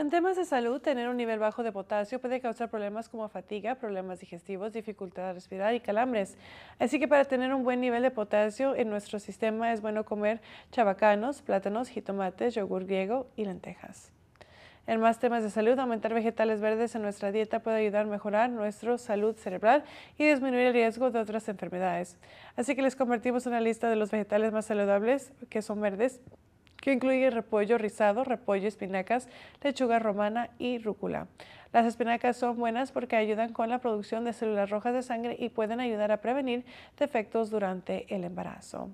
En temas de salud, tener un nivel bajo de potasio puede causar problemas como fatiga, problemas digestivos, dificultad de respirar y calambres. Así que para tener un buen nivel de potasio en nuestro sistema es bueno comer chabacanos, plátanos, jitomates, yogur griego y lentejas. En más temas de salud, aumentar vegetales verdes en nuestra dieta puede ayudar a mejorar nuestra salud cerebral y disminuir el riesgo de otras enfermedades. Así que les convertimos en una lista de los vegetales más saludables que son verdes que incluye repollo rizado, repollo, espinacas, lechuga romana y rúcula. Las espinacas son buenas porque ayudan con la producción de células rojas de sangre y pueden ayudar a prevenir defectos durante el embarazo.